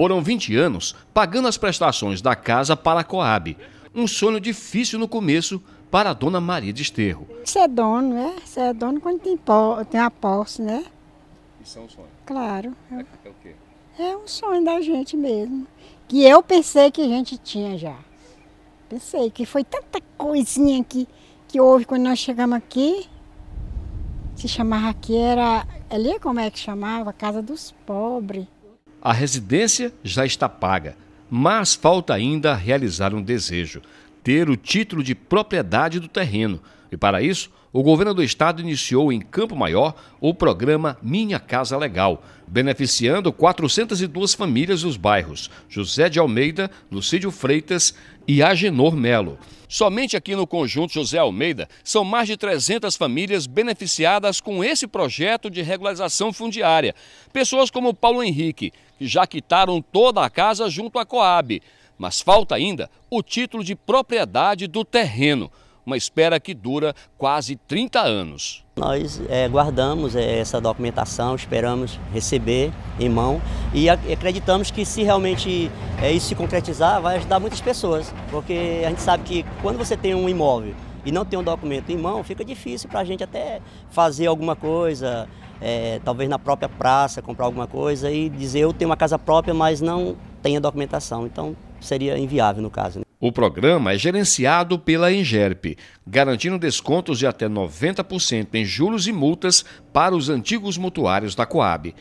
Foram 20 anos pagando as prestações da casa para a Coab. Um sonho difícil no começo para a dona Maria de Esterro. Ser é dono, né? Ser é dono quando tem, po tem a posse, né? Isso é um sonho? Claro. É, é o quê? É um sonho da gente mesmo. Que eu pensei que a gente tinha já. Pensei que foi tanta coisinha que, que houve quando nós chegamos aqui. Se chamava aqui, era. Ali como é que chamava? Casa dos Pobres. A residência já está paga, mas falta ainda realizar um desejo: ter o título de propriedade do terreno e para isso, o governo do estado iniciou em Campo Maior o programa Minha Casa Legal, beneficiando 402 famílias dos bairros José de Almeida, Lucídio Freitas e Agenor Melo. Somente aqui no conjunto José Almeida são mais de 300 famílias beneficiadas com esse projeto de regularização fundiária. Pessoas como Paulo Henrique, que já quitaram toda a casa junto à Coab, mas falta ainda o título de propriedade do terreno uma espera que dura quase 30 anos. Nós é, guardamos é, essa documentação, esperamos receber em mão e acreditamos que se realmente é, isso se concretizar, vai ajudar muitas pessoas, porque a gente sabe que quando você tem um imóvel e não tem um documento em mão, fica difícil para a gente até fazer alguma coisa, é, talvez na própria praça, comprar alguma coisa e dizer eu tenho uma casa própria, mas não tenho a documentação. Então seria inviável no caso. Né? O programa é gerenciado pela Ingerpe, garantindo descontos de até 90% em juros e multas para os antigos mutuários da Coab.